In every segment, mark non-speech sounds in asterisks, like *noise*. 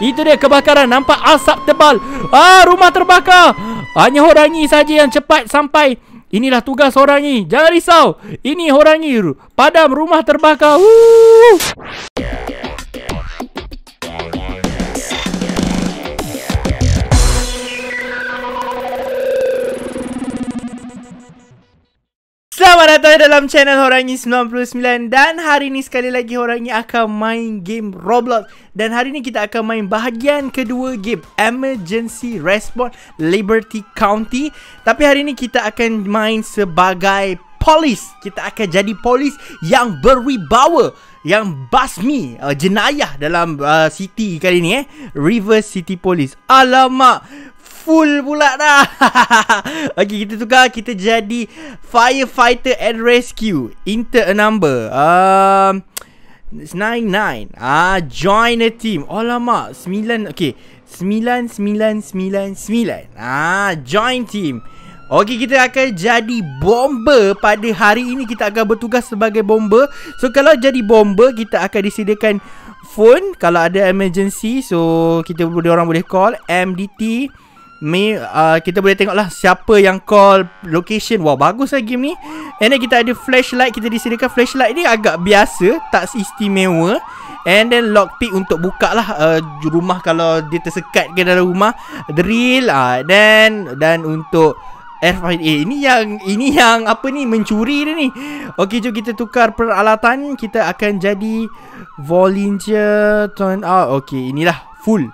Itu dia kebakaran Nampak asap tebal Ah rumah terbakar Hanya orang ini saja yang cepat sampai Inilah tugas orang ini Jangan risau Ini orang Horangi Padam rumah terbakar Woo! Selamat datang dalam channel Horangi 99 Dan hari ni sekali lagi Horangi akan main game Roblox Dan hari ni kita akan main bahagian kedua game Emergency Response Liberty County Tapi hari ni kita akan main sebagai polis Kita akan jadi polis yang berwibawa Yang basmi uh, jenayah dalam uh, city kali ni eh River City Police Alamak full pula dah. *laughs* Okay kita tukar kita jadi firefighter and rescue. Enter a number. Um It's 99. Ah, join a team. Alamak, 9. Okey. 9999. Ah, join team. Okey kita akan jadi bomber pada hari ini kita akan bertugas sebagai bomber. So kalau jadi bomber kita akan disediakan phone kalau ada emergency. So kita boleh orang boleh call MDT Me, uh, kita boleh tengok lah siapa yang call location Wah, bagus lah game ni And then kita ada flashlight Kita disediakan flashlight ni agak biasa Tak istimewa And then lockpick untuk buka lah uh, rumah kalau dia tersekat ke dalam rumah Drill uh, Then Dan untuk RFID eh, Ini yang Ini yang apa ni Mencuri dia ni Okay jom kita tukar peralatan Kita akan jadi Volunteer Turn out Okay inilah Full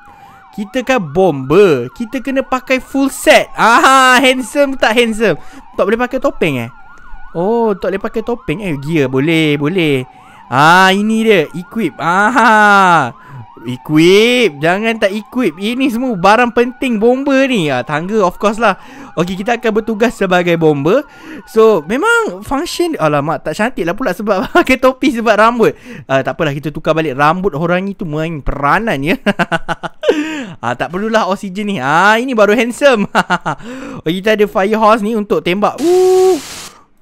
kita kan bomber Kita kena pakai full set Aha, Handsome tak handsome Tak boleh pakai topeng eh Oh tak boleh pakai topeng eh Gear boleh boleh Ah ini dia equip. Aha. Equip Jangan tak equip Ini semua barang penting Bomber ni ah, Tangga of course lah Okay kita akan bertugas sebagai bomber So memang function Alamak tak cantik lah pula Sebab *laughs* pakai topi sebab rambut ah, Tak Takpelah kita tukar balik Rambut orang itu main peranan ya *laughs* ah, Tak perlulah oksigen ni ah, Ini baru handsome *laughs* okay, oh, Kita ada fire horse ni untuk tembak Uh.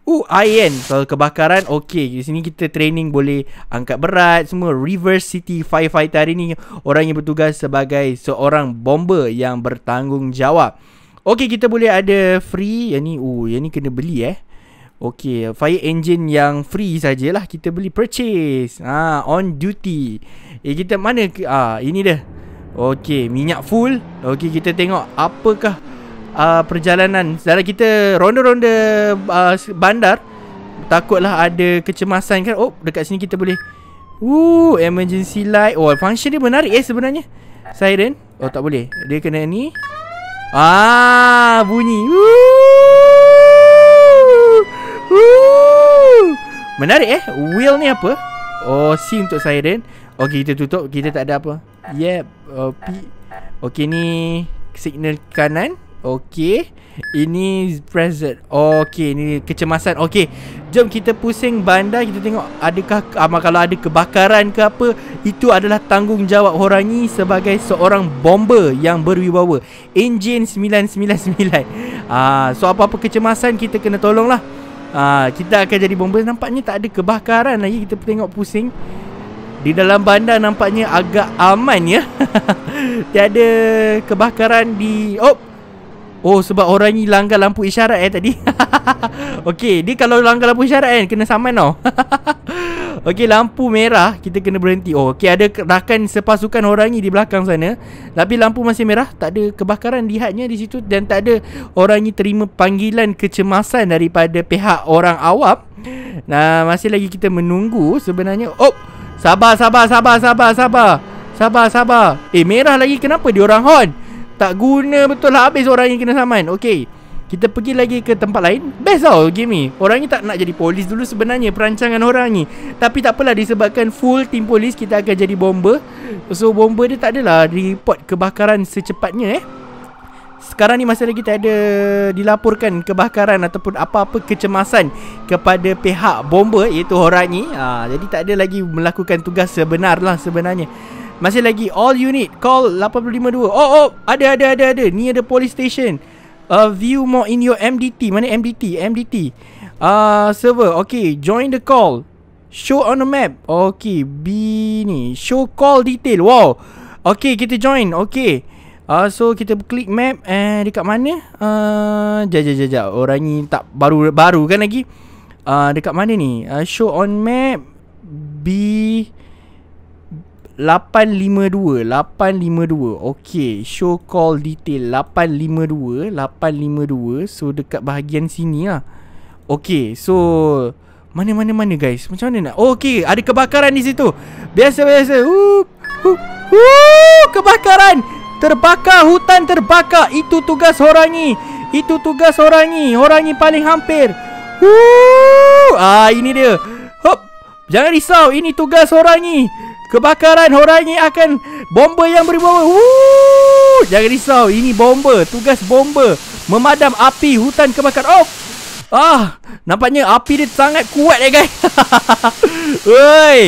UIN So kebakaran Okay Di sini kita training Boleh angkat berat Semua Reverse City Firefighter hari ni Orang yang bertugas Sebagai seorang bomber Yang bertanggungjawab Okay kita boleh ada Free Yang ni Oh yang ni kena beli eh Okay Fire engine yang free sajalah Kita beli Purchase Ah On duty Eh kita mana Ah Ini dia Okay Minyak full Okay kita tengok Apakah uh, perjalanan Sekarang kita ronda-ronda uh, bandar Takutlah ada kecemasan kan Oh dekat sini kita boleh Ooh, Emergency light Oh function dia menarik eh sebenarnya Siren Oh tak boleh Dia kena ni Ah bunyi Ooh. Ooh. Menarik eh Wheel ni apa Oh C untuk siren Okay oh, kita tutup Kita tak ada apa Yep uh, P. Okay ni Signal kanan Okay, Ini present. Okay, ini kecemasan. Okay, Jom kita pusing bandar kita tengok adakah ama kalau ada kebakaran ke apa, itu adalah tanggungjawab orang ni sebagai seorang bomber yang berwibawa. Enjin 999. Ah, so apa-apa kecemasan kita kena tolonglah. Ah, kita akan jadi bomber. Nampaknya tak ada kebakaran lagi. Kita tengok pusing. Di dalam bandar nampaknya agak aman ya. *laughs* Tiada kebakaran di Oh, Oh sebab orang ni langgar lampu isyarat eh tadi *laughs* Okay dia kalau langgar lampu isyarat kan kena saman tau *laughs* Okay lampu merah kita kena berhenti Oh okay ada rakan sepasukan orang ni di belakang sana Tapi lampu masih merah tak ada kebakaran lihatnya di situ Dan tak ada orang ni terima panggilan kecemasan daripada pihak orang awam Nah masih lagi kita menunggu sebenarnya Oh sabar sabar sabar sabar sabar Sabar sabar Eh merah lagi kenapa orang horn tak guna betul lah habis orang yang kena saman Okay Kita pergi lagi ke tempat lain Best tau game ni Orang ni tak nak jadi polis dulu sebenarnya Perancangan orang ni Tapi tak takpelah disebabkan full team polis Kita akan jadi bomber So bomber dia tak adalah report kebakaran secepatnya eh sekarang ni masalah kita ada dilaporkan kebakaran ataupun apa-apa kecemasan kepada pihak bomba iaitu Horanyi. Ha, ah, jadi tak ada lagi melakukan tugas sebenarnya sebenarnya. Masih lagi all unit call 852. Oh oh, ada ada ada ada. Ni ada police station. uh, view more in your MDT. Mana MDT? MDT. Ah uh, server. Okay, join the call. Show on the map. Okay, B ni. Show call detail. Wow. Okay, kita join. Okay. Ah uh, so kita klik map eh dekat mana? Ah uh, jap jap jap jap. Orang ni tak baru baru kan lagi. Ah uh, dekat mana ni? Uh, show on map B 852 852 Okay Show call detail 852 852 So dekat bahagian sini lah Okay So Mana mana mana guys Macam mana nak Okay ada kebakaran di situ Biasa biasa uh, uh, Kebakaran Terbakar hutan terbakar Itu tugas orangi Itu tugas orangi Orangi paling hampir uh, Ah ini dia Hop Jangan risau ini tugas orangi Kebakaran orang ini akan bomba yang beri bomba. Woo! Jangan risau, ini bomba, tugas bomba memadam api hutan kebakaran. Oh. Ah, nampaknya api dia sangat kuat eh guys. *laughs* Woi.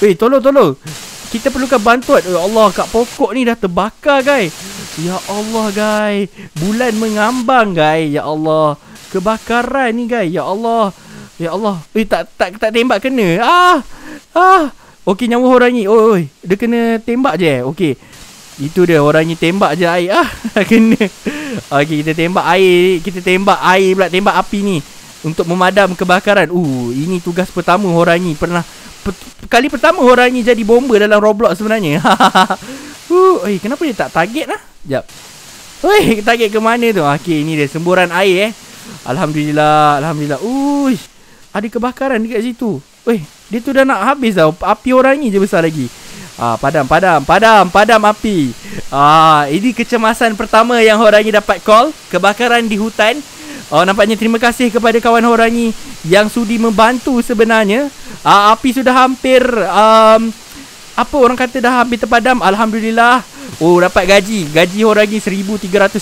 Woi, tolong tolong. Kita perlukan bantuan. Ya Allah, kat pokok ni dah terbakar guys. Ya Allah guys. Bulan mengambang guys. Ya Allah. Kebakaran ni guys. Ya Allah. Ya Allah. Eh tak tak tak tembak kena. Ah. Ah. Okey nyawa orang ni. Oi oi, dia kena tembak je. Okey. Itu dia orang ni tembak je air ah. *laughs* kena. Okey kita tembak air, kita tembak air pula tembak api ni untuk memadam kebakaran. Uh, ini tugas pertama orang ni pernah per, kali pertama orang ni jadi bomba dalam Roblox sebenarnya. *laughs* uh, oi, kenapa dia tak target lah? Jap. Oi, *laughs* target ke mana tu? Okey, ini dia semburan air eh. Alhamdulillah, alhamdulillah. Uish. Ada kebakaran dekat situ. Weh, dia tu dah nak habis tau. Api orang ni je besar lagi. Ah, padam, padam, padam, padam api. Ah, ini kecemasan pertama yang orang ni dapat call. Kebakaran di hutan. Oh, nampaknya terima kasih kepada kawan orang ni yang sudi membantu sebenarnya. Ah, api sudah hampir... Um, apa orang kata dah hampir terpadam Alhamdulillah Oh dapat gaji Gaji orang ni 1339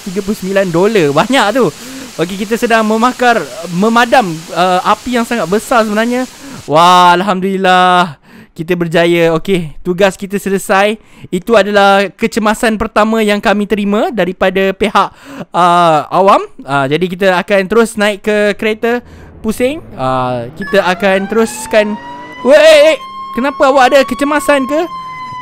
dolar Banyak tu Okey kita sedang memakar Memadam uh, Api yang sangat besar sebenarnya Wah, Alhamdulillah Kita berjaya Okey, tugas kita selesai Itu adalah kecemasan pertama yang kami terima Daripada pihak uh, awam uh, Jadi kita akan terus naik ke kereta Pusing uh, Kita akan teruskan Wey, eh, eh. kenapa awak ada kecemasan ke?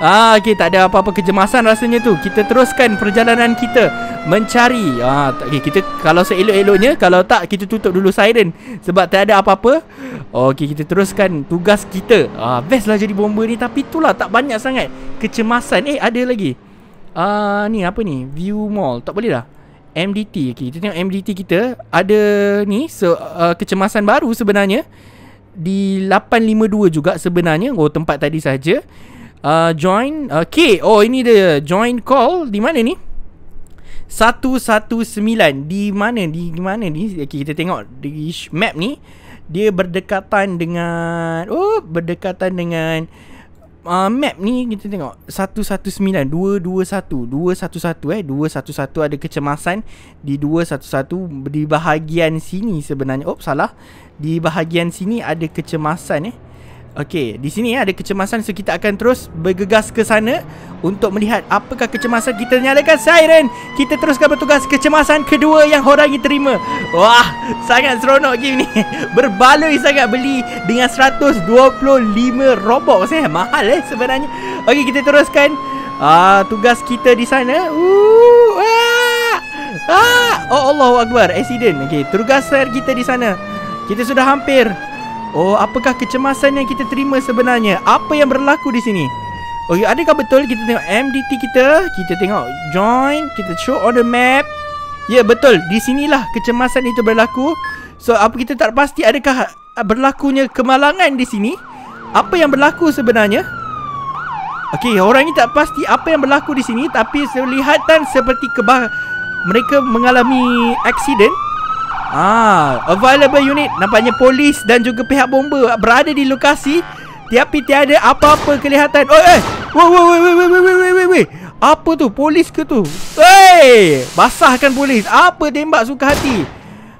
Ah, okey tak ada apa-apa kejemasan rasanya tu. Kita teruskan perjalanan kita mencari. Ah, okey kita kalau seelok-eloknya, kalau tak kita tutup dulu siren sebab tak ada apa-apa. Okey, kita teruskan tugas kita. Ah, bestlah jadi bomba ni tapi itulah tak banyak sangat kecemasan. Eh, ada lagi. Ah, ni apa ni? View Mall. Tak boleh dah. MDT. Okey, kita tengok MDT kita ada ni so, uh, ah, kecemasan baru sebenarnya di 852 juga sebenarnya. Oh, tempat tadi saja uh, join okay uh, oh ini dia join call di mana ni 119 di mana di mana ni okay, kita tengok di map ni dia berdekatan dengan oh berdekatan dengan uh, map ni kita tengok 119 221 211 eh 211 ada kecemasan di 211 di bahagian sini sebenarnya oh salah di bahagian sini ada kecemasan eh Okey, di sini ada kecemasan so kita akan terus bergegas ke sana untuk melihat apakah kecemasan kita nyalakan siren. Kita teruskan bertugas kecemasan kedua yang Horangi terima. Wah, sangat seronok game ni. *laughs* Berbaloi sangat beli dengan 125 robot. Eh, mahal eh sebenarnya. Okey, kita teruskan uh, tugas kita di sana. Uh, ah, ah, oh Allah, Akbar, accident. Okey, tugas kita di sana. Kita sudah hampir Oh, apakah kecemasan yang kita terima sebenarnya? Apa yang berlaku di sini? Okey, oh, ya, adakah betul kita tengok MDT kita? Kita tengok join, kita show on the map. Ya, yeah, betul. Di sinilah kecemasan itu berlaku. So, apa kita tak pasti adakah berlakunya kemalangan di sini? Apa yang berlaku sebenarnya? Okey, orang ini tak pasti apa yang berlaku di sini. Tapi, kelihatan seperti kebah mereka mengalami aksiden. Ah, available unit nampaknya polis dan juga pihak bomba berada di lokasi. Tiap-tiap tiada apa-apa kelihatan. Oh, eh. Wo wo wo wo wo wo wo wo. Apa tu? Polis ke tu? Hey, basahkan polis. Apa tembak suka hati?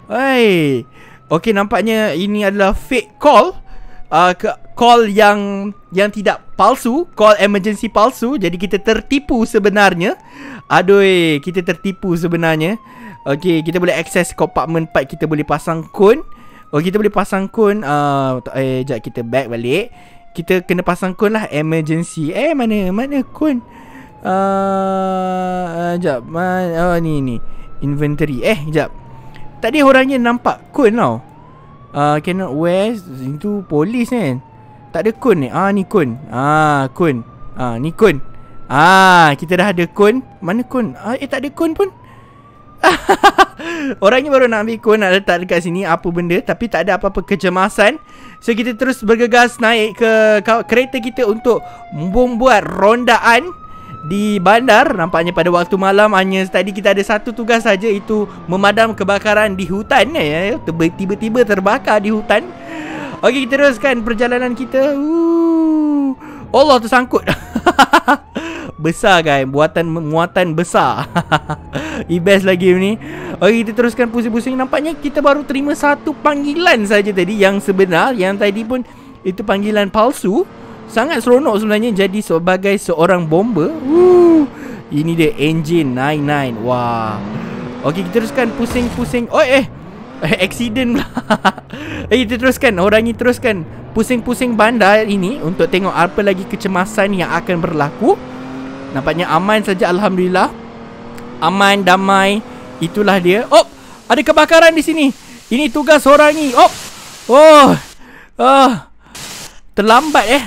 Hey. Okey, nampaknya ini adalah fake call. Ah, uh, ke call yang yang tidak palsu, call emergency palsu. Jadi kita tertipu sebenarnya. Aduh, eh, kita tertipu sebenarnya. Okey, kita boleh akses compartment part kita boleh pasang cone. Oh, kita boleh pasang cone uh, eh jap kita back balik. Kita kena pasang cone lah emergency. Eh, mana mana cone? Ah, uh, jap. Man, oh, ni ni. Inventory. Eh, jap. Tadi orangnya nampak cone tau. Uh, cannot wear Itu polis kan Tak ada cone ni Ah ni cone Ah cone Ah ni cone Ah, kita dah ada cone. Mana cone? Ah, eh tak ada cone pun. *laughs* Orangnya baru nak ambil cone nak letak dekat sini apa benda tapi tak ada apa-apa kecemasan. So kita terus bergegas naik ke kereta kita untuk membuat rondaan di bandar nampaknya pada waktu malam hanya tadi kita ada satu tugas saja itu memadam kebakaran di hutan eh, ya, ya tiba-tiba terbakar di hutan okey kita teruskan perjalanan kita Ooh. Allah tersangkut *laughs* besar kan buatan muatan besar *laughs* best lagi ni okey kita teruskan pusing-pusing nampaknya kita baru terima satu panggilan saja tadi yang sebenar yang tadi pun itu panggilan palsu sangat seronok sebenarnya jadi sebagai seorang bomba Woo. ini dia engine 99 wah okey kita teruskan pusing-pusing oh eh Eh, accident pula *laughs* Eh, kita teruskan Orang ini teruskan Pusing-pusing bandar ini Untuk tengok apa lagi kecemasan yang akan berlaku Nampaknya aman saja Alhamdulillah Aman, damai Itulah dia Oh, ada kebakaran di sini Ini tugas orang ni Oh, oh, oh. Terlambat eh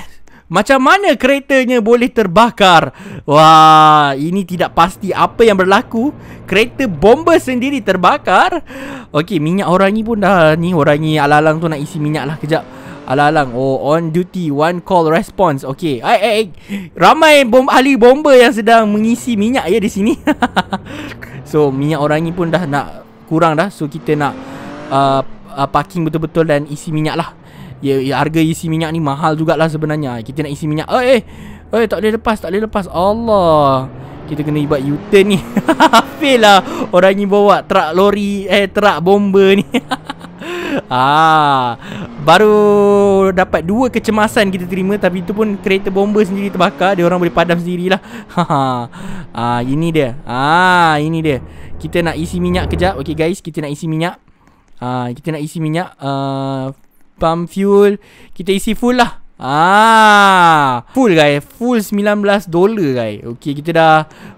Macam mana keretanya boleh terbakar Wah, ini tidak pasti apa yang berlaku Kereta bomba sendiri terbakar Okey, minyak orang ni pun dah ni Orang ni alalang tu nak isi minyak lah kejap Alang-alang Oh on duty One call response Okay eh, eh, Ramai bom ahli bomba yang sedang mengisi minyak ya di sini *laughs* So minyak orang ni pun dah nak kurang dah So kita nak uh, uh, parking betul-betul dan isi minyak lah ya, ya, Harga isi minyak ni mahal jugalah sebenarnya Kita nak isi minyak Eh eh Eh tak boleh lepas Tak boleh lepas Allah kita kena buat U-turn ni *laughs* Fail lah Orang ni bawa Truk lori Eh truk bomba ni *laughs* Ah, baru dapat dua kecemasan kita terima tapi itu pun kereta bomba sendiri terbakar, dia orang boleh padam sendirilah. *laughs* Ha, ha Ah, ini dia. Ah, ini dia. Kita nak isi minyak kejap. Okey guys, kita nak isi minyak. Ah, kita nak isi minyak uh, pump fuel. Kita isi full lah. Ah, full guys, full 19 dolar guys. Okey, kita dah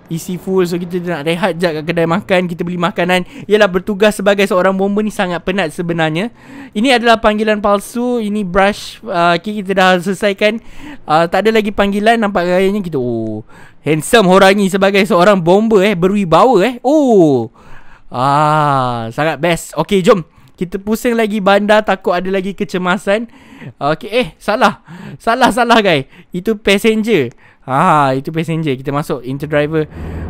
isi full so kita nak rehat jap kat kedai makan, kita beli makanan. Ialah bertugas sebagai seorang bomber ni sangat penat sebenarnya. Ini adalah panggilan palsu, ini brush uh, ah, okay, kita dah selesaikan. Uh, tak ada lagi panggilan nampak gayanya kita oh handsome orang ni sebagai seorang bomber eh berwibawa eh. Oh. Ah, sangat best. Okey, jom. Kita pusing lagi bandar takut ada lagi kecemasan. Okey, eh salah. Salah salah guys. Itu passenger. Ha, itu passenger. Kita masuk inter driver.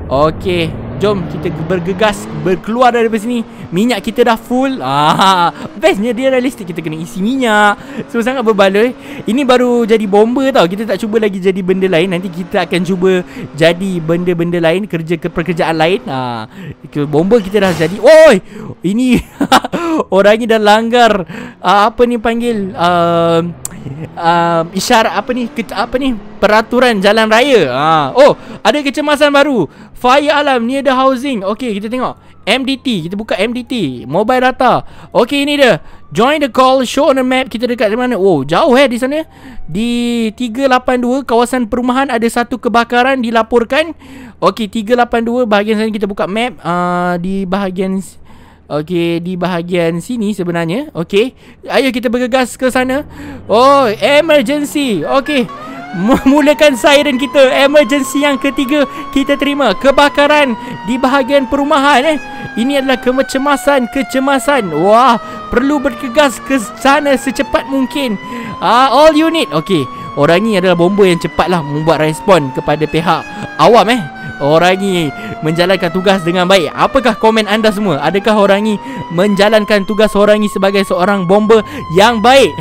Okey, jom kita bergegas berkeluar dari sini. Minyak kita dah full. *laughs* Ah, bestnya dia realistik kita kena isi minyak. Susah So sangat berbaloi. Ini baru jadi bomba tau. Kita tak cuba lagi jadi benda lain. Nanti kita akan cuba jadi benda-benda lain, kerja ke pekerjaan lain. Ah, bomba kita dah jadi. Oi, ini *laughs* orang ni dah langgar ah, apa ni panggil? Um, uh, isyarat apa ni ke, apa ni peraturan jalan raya ha oh ada kecemasan baru fire alarm near the housing Okay, kita tengok MDT kita buka MDT mobile data Okay, ini dia join the call show on the map kita dekat di mana oh jauh eh di sana di 382 kawasan perumahan ada satu kebakaran dilaporkan okey 382 bahagian sana kita buka map uh, di bahagian Okey, di bahagian sini sebenarnya. Okey. Ayuh kita bergegas ke sana. Oh, emergency. Okey. Memulakan siren kita. Emergency yang ketiga kita terima. Kebakaran di bahagian perumahan eh. Ini adalah kecemasan, kecemasan. Wah, perlu bergegas ke sana secepat mungkin. Ah, uh, all unit. Okey. Orang ini adalah bomba yang cepatlah membuat respon kepada pihak awam eh orang ni menjalankan tugas dengan baik? Apakah komen anda semua? Adakah orang ni menjalankan tugas orang ni sebagai seorang bomber yang baik?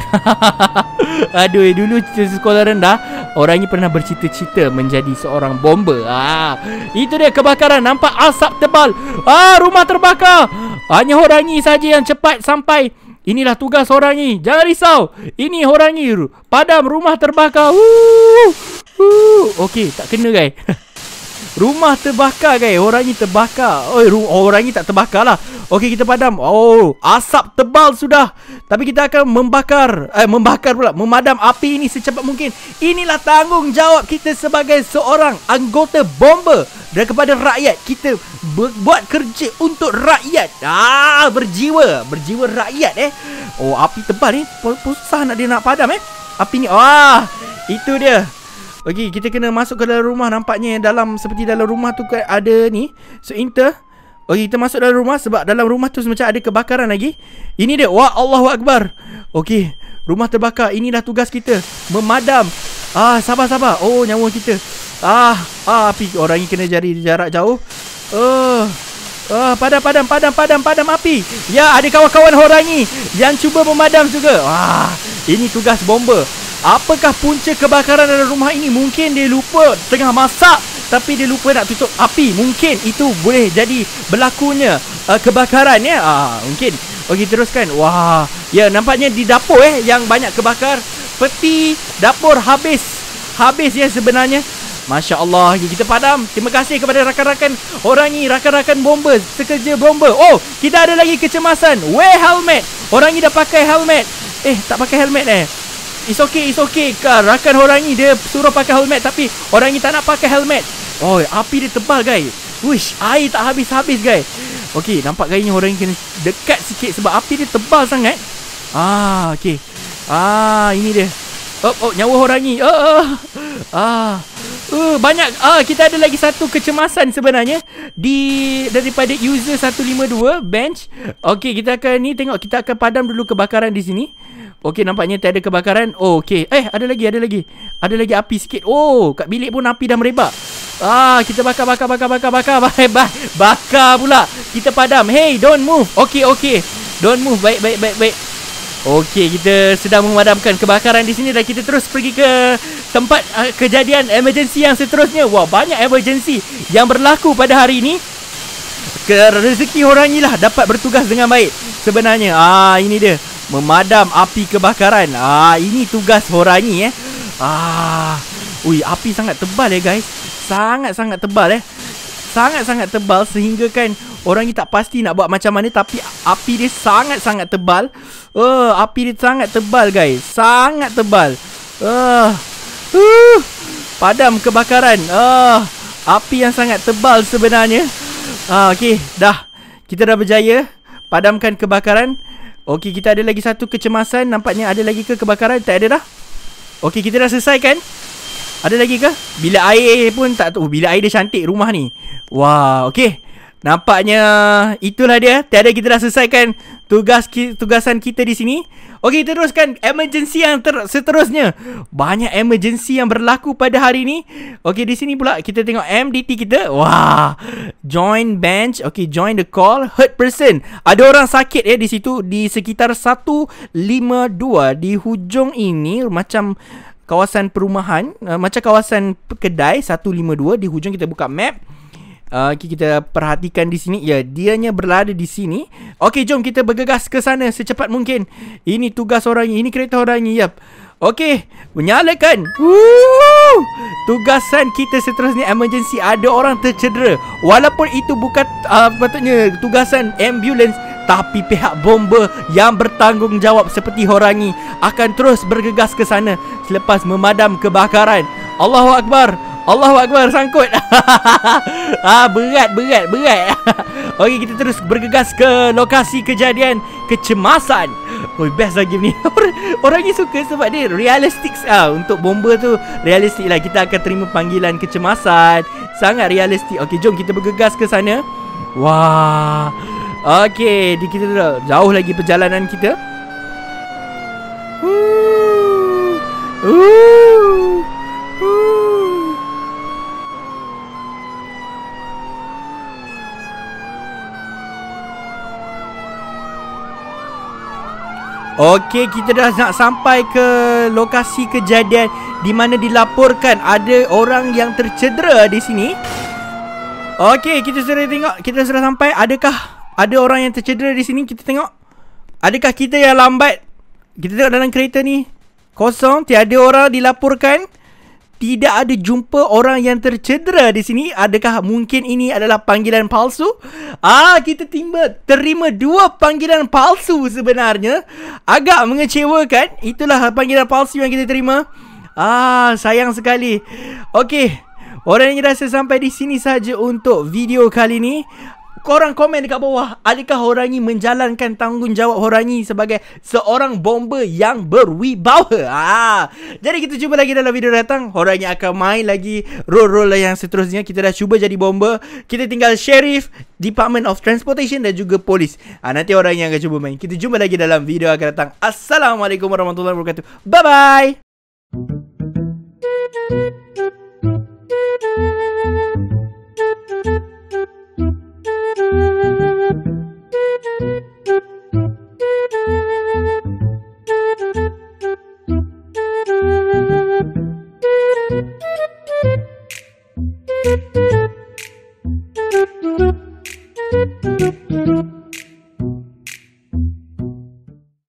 *laughs* Aduh, dulu sekolah rendah Orang ini pernah bercita-cita menjadi seorang bomber ah, Itu dia kebakaran Nampak asap tebal ah, Rumah terbakar Hanya orang ini saja yang cepat sampai Inilah tugas orang ini Jangan risau Ini orang ini Padam rumah terbakar Okey tak kena guys *laughs* Rumah terbakar guys Orang ni terbakar Oi, ru- Orang ni tak terbakar lah Okey kita padam Oh Asap tebal sudah Tapi kita akan membakar Eh membakar pula Memadam api ini secepat mungkin Inilah tanggungjawab kita sebagai seorang Anggota bomber Dan kepada rakyat Kita buat kerja untuk rakyat Ah Berjiwa Berjiwa rakyat eh Oh api tebal ni eh. Pusah nak dia nak padam eh Api ni Wah Itu dia Okey, kita kena masuk ke dalam rumah nampaknya dalam seperti dalam rumah tu ada ni. So enter. Okey, kita masuk dalam rumah sebab dalam rumah tu macam ada kebakaran lagi. Ini dia. Wah, Allahu Akbar. Okey, rumah terbakar. Inilah tugas kita memadam. Ah, sabar-sabar. Oh, nyawa kita. Ah, ah api. Orang ini kena jari jarak jauh. Oh. Ah, padam, padam, padam, padam, padam api. Ya, ada kawan-kawan orang ini yang cuba memadam juga. Ah, ini tugas bomba. Apakah punca kebakaran dalam rumah ini? Mungkin dia lupa tengah masak tapi dia lupa nak tutup api. Mungkin itu boleh jadi berlakunya uh, kebakaran ya. Ah, uh, mungkin. Okey, teruskan. Wah, ya nampaknya di dapur eh yang banyak kebakar. Peti dapur habis. Habis ya sebenarnya. Masya Allah Kita padam Terima kasih kepada rakan-rakan Orang ni Rakan-rakan bomba Sekerja bomba Oh Kita ada lagi kecemasan Wear helmet Orang ni dah pakai helmet Eh tak pakai helmet eh It's okay, it's okay. Rakan orang ni dia suruh pakai helmet tapi orang ni tak nak pakai helmet. oh, api dia tebal, guys. Wish, air tak habis-habis, guys. Okay, nampak ni orang ni kena dekat sikit sebab api dia tebal sangat. Ah, okay. Ah, ini dia. Oh, oh, nyawa orang ni. Ah. Ah. ah. Uh, banyak ah uh, kita ada lagi satu kecemasan sebenarnya di daripada user 152 bench. Okey, kita akan ni tengok kita akan padam dulu kebakaran di sini. Okey, nampaknya tiada kebakaran. Oh, okey. Eh, ada lagi, ada lagi. Ada lagi api sikit. Oh, kat bilik pun api dah merebak. Ah, kita bakar bakar bakar bakar bakar bakar *laughs* bakar, bakar pula. Kita padam. Hey, don't move. Okey, okey. Don't move. Baik, baik, baik, baik. Okey, kita sedang memadamkan kebakaran di sini dan kita terus pergi ke tempat uh, kejadian emergency yang seterusnya. Wah, banyak emergency yang berlaku pada hari ini. Ke rezeki orang inilah dapat bertugas dengan baik sebenarnya. Ah, ini dia. Memadam api kebakaran. Ah, ini tugas orang ini eh. Ah. Ui, api sangat tebal ya eh, guys. Sangat-sangat tebal eh. Sangat-sangat tebal sehingga kan Orang ni tak pasti nak buat macam mana Tapi api dia sangat-sangat tebal uh, Api dia sangat tebal guys Sangat tebal uh, uh, Padam kebakaran uh, Api yang sangat tebal sebenarnya uh, ah, Okay dah Kita dah berjaya Padamkan kebakaran Okay kita ada lagi satu kecemasan Nampaknya ada lagi ke kebakaran Tak ada dah Okay kita dah selesai kan ada lagi ke? Bila air pun tak tahu. Oh, bila air dia cantik rumah ni. Wah, okay. Nampaknya itulah dia. Tiada kita dah selesaikan tugas tugasan kita di sini. Okey, teruskan emergency yang ter- seterusnya. Banyak emergency yang berlaku pada hari ini. Okey, di sini pula kita tengok MDT kita. Wah. Join bench. Okey, join the call. Hurt person. Ada orang sakit ya di situ di sekitar 152 di hujung ini macam kawasan perumahan, uh, macam kawasan kedai 152 di hujung kita buka map. Ah, okay, kita perhatikan di sini. Ya, yeah, dianya berada di sini. Okay, jom kita bergegas ke sana secepat mungkin. Ini tugas orangnya, ini. kereta orangnya. ini. Yep. Okay, menyalakan. Woo! Tugasan kita seterusnya emergency. Ada orang tercedera. Walaupun itu bukan uh, patutnya tugasan ambulans. Tapi pihak bomba yang bertanggungjawab seperti orang ini akan terus bergegas ke sana selepas memadam kebakaran. Allahu Allahu Akbar. Allah Allahu Akbar sangkut *laughs* ah, Berat berat berat *laughs* Ok kita terus bergegas ke lokasi kejadian kecemasan Oh best lagi ni *laughs* Orang ni suka sebab dia realistik ah, Untuk bomba tu realistik lah Kita akan terima panggilan kecemasan Sangat realistik Ok jom kita bergegas ke sana Wah Ok kita jauh lagi perjalanan kita Okey, kita dah nak sampai ke lokasi kejadian di mana dilaporkan ada orang yang tercedera di sini. Okey, kita sudah tengok, kita sudah sampai. Adakah ada orang yang tercedera di sini? Kita tengok. Adakah kita yang lambat? Kita tengok dalam kereta ni. Kosong, tiada orang dilaporkan tidak ada jumpa orang yang tercedera di sini. Adakah mungkin ini adalah panggilan palsu? Ah, kita timba terima dua panggilan palsu sebenarnya. Agak mengecewakan. Itulah panggilan palsu yang kita terima. Ah, sayang sekali. Okey. Orang yang rasa sampai di sini saja untuk video kali ini korang komen dekat bawah adakah orang ni menjalankan tanggungjawab orang ni sebagai seorang bomber yang berwibawa ah jadi kita jumpa lagi dalam video datang orang ni akan main lagi role-role yang seterusnya kita dah cuba jadi bomber kita tinggal sheriff department of transportation dan juga polis ah nanti orang yang akan cuba main kita jumpa lagi dalam video akan datang assalamualaikum warahmatullahi wabarakatuh bye bye Thank you.